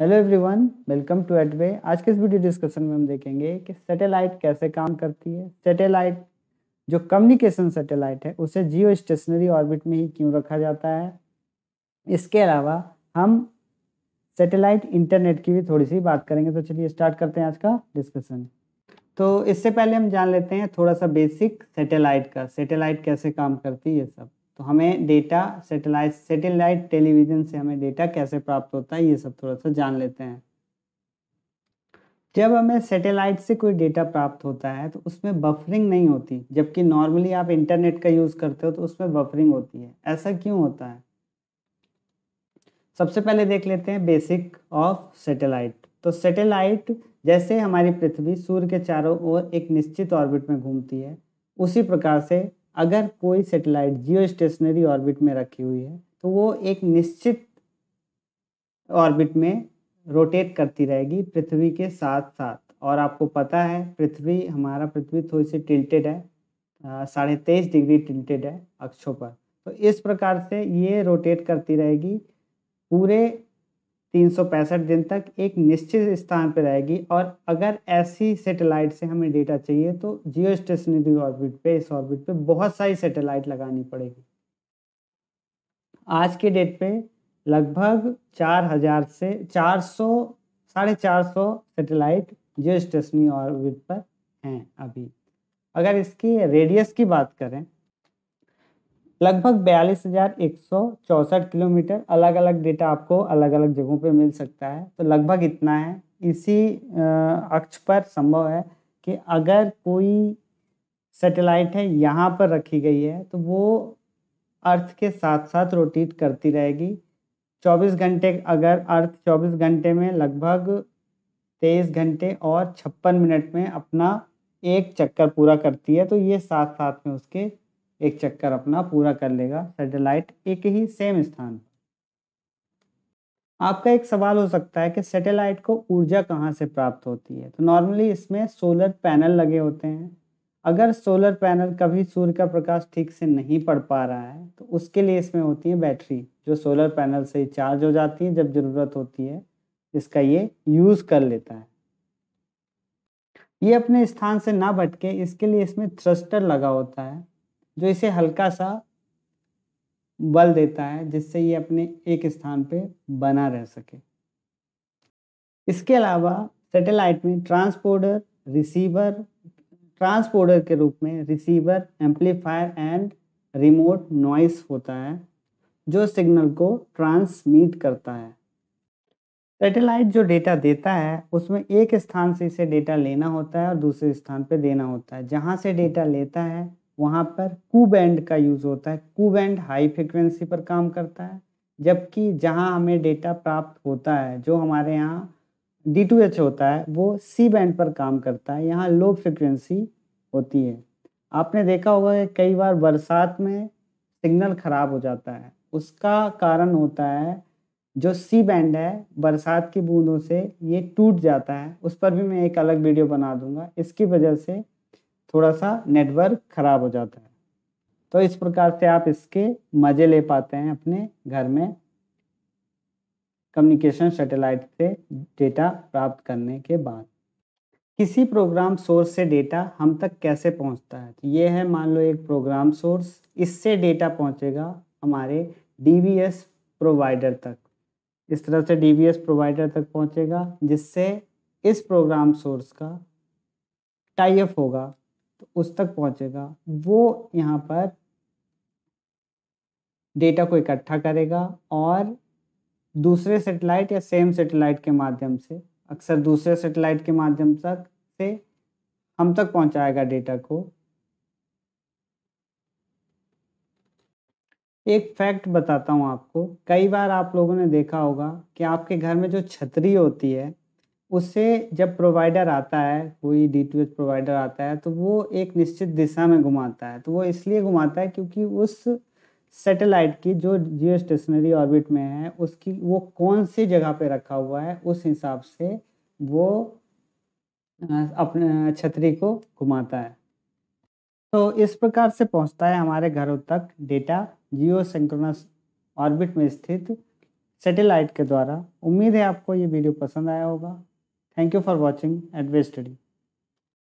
Hello everyone welcome to एडवे आज के इस वीडियो डिस्कशन में हम देखेंगे कि सैटेलाइट कैसे काम करती है सैटेलाइट जो कम्युनिकेशन सैटेलाइट है उसे जियो स्टेशनरी ऑर्बिट में ही क्यों रखा जाता है इसके अलावा हम सैटेलाइट इंटरनेट की भी थोड़ी सी बात करेंगे तो चलिए स्टार्ट करते हैं आज का डिस्कशन तो इससे पहले हम जान लेते हैं थोड़ा सा बेसिक सेटेलाइट का सेटेलाइट कैसे काम करती है सब तो हमें डेटा सेटेलाइट सेटेलाइट टेलीविज़न से हमें डेटा कैसे प्राप्त होता है ये सब थोड़ा सा जान लेते हैं जब हमें सेटेलाइट से कोई डेटा प्राप्त होता है तो उसमें बफरिंग नहीं होती जबकि नॉर्मली आप इंटरनेट का यूज़ करते हो तो उसमें बफरिंग होती है ऐसा क्यों होता है सबसे पहले देख लेते हैं बेसिक ऑफ सेटेलाइट तो सेटेलाइट जैसे हमारी पृथ्वी सूर्य के चारों ओर एक निश्चित ऑर्बिट में घूमती है उसी प्रकार से अगर कोई सेटेलाइट जियो स्टेशनरी ऑर्बिट में रखी हुई है तो वो एक निश्चित ऑर्बिट में रोटेट करती रहेगी पृथ्वी के साथ साथ और आपको पता है पृथ्वी हमारा पृथ्वी थोड़ी सी टिल्टेड है साढ़े तेईस डिग्री टिल्टेड है अक्षों पर तो इस प्रकार से ये रोटेट करती रहेगी पूरे तीन दिन तक एक निश्चित स्थान पर रहेगी और अगर ऐसी सैटेलाइट से हमें डेटा चाहिए तो जियो स्टेशनरी ऑर्बिट पे इस ऑर्बिट पे बहुत सारी सैटेलाइट लगानी पड़ेगी आज के डेट पे लगभग 4000 से 400 सौ साढ़े चार सौ सेटेलाइट जियो स्टेशनरी ऑर्बिट पर हैं अभी अगर इसकी रेडियस की बात करें लगभग बयालीस हजार एक सौ चौंसठ किलोमीटर अलग अलग डेटा आपको अलग अलग जगहों पे मिल सकता है तो लगभग इतना है इसी अक्ष पर संभव है कि अगर कोई सैटेलाइट है यहाँ पर रखी गई है तो वो अर्थ के साथ साथ रोटेट करती रहेगी 24 घंटे अगर अर्थ 24 घंटे में लगभग 23 घंटे और छप्पन मिनट में अपना एक चक्कर पूरा करती है तो ये साथ साथ में उसके एक चक्कर अपना पूरा कर लेगा सैटेलाइट एक ही सेम स्थान आपका एक सवाल हो सकता है कि सैटेलाइट को ऊर्जा कहाँ से प्राप्त होती है तो नॉर्मली इसमें सोलर पैनल लगे होते हैं अगर सोलर पैनल कभी सूर्य का प्रकाश ठीक से नहीं पड़ पा रहा है तो उसके लिए इसमें होती है बैटरी जो सोलर पैनल से चार्ज हो जाती है जब ज़रूरत होती है इसका ये यूज़ कर लेता है ये अपने स्थान से ना भटके इसके लिए इसमें थ्रस्टर लगा होता है जो इसे हल्का सा बल देता है जिससे ये अपने एक स्थान पे बना रह सके इसके अलावा सैटेलाइट में ट्रांसपोर्डर रिसीवर ट्रांसपोर्डर के रूप में receiver amplifier and remote noise होता है जो सिग्नल को ट्रांसमिट करता है सैटेलाइट जो डेटा देता है उसमें एक स्थान से इसे डेटा लेना होता है और दूसरे स्थान पे देना होता है जहाँ से डेटा लेता है वहाँ पर कू बैंड का यूज़ होता है कू बैंड हाई फ्रिक्वेंसी पर काम करता है जबकि जहाँ हमें डेटा प्राप्त होता है जो हमारे यहाँ डी टू एच होता है वो सी बैंड पर काम करता है यहाँ लो फ्रिक्वेंसी होती है आपने देखा होगा कि कई बार बरसात में सिग्नल ख़राब हो जाता है उसका कारण होता है जो सी बैंड है बरसात की बूंदों से ये टूट जाता है उस पर भी मैं एक अलग वीडियो बना दूंगा इसकी वजह से थोड़ा सा नेटवर्क खराब हो जाता है तो इस प्रकार से आप इसके मज़े ले पाते हैं अपने घर में कम्युनिकेशन सैटेलाइट से डेटा प्राप्त करने के बाद किसी प्रोग्राम सोर्स से डेटा हम तक कैसे पहुंचता है तो ये है मान लो एक प्रोग्राम सोर्स इससे डेटा पहुंचेगा हमारे डी प्रोवाइडर तक इस तरह से डी प्रोवाइडर तक पहुंचेगा जिससे इस प्रोग्राम सोर्स का टाइप होगा तो उस तक पहुंचेगा वो यहाँ पर डेटा को इकट्ठा करेगा और दूसरे सेटेलाइट या सेम सेटेलाइट के माध्यम से अक्सर दूसरे सेटेलाइट के माध्यम तक से हम तक पहुंचाएगा डेटा को एक फैक्ट बताता हूँ आपको कई बार आप लोगों ने देखा होगा कि आपके घर में जो छतरी होती है उसे जब प्रोवाइडर आता है कोई डी एच प्रोवाइडर आता है तो वो एक निश्चित दिशा में घुमाता है तो वो इसलिए घुमाता है क्योंकि उस सैटेलाइट की जो जियो स्टेशनरी ऑर्बिट में है उसकी वो कौन सी जगह पे रखा हुआ है उस हिसाब से वो अपने छतरी को घुमाता है तो इस प्रकार से पहुंचता है हमारे घरों तक डेटा जियो सेंक्रोनस ऑर्बिट में स्थित सैटेलाइट के द्वारा उम्मीद है आपको ये वीडियो पसंद आया होगा Thank you for watching AdWay Study.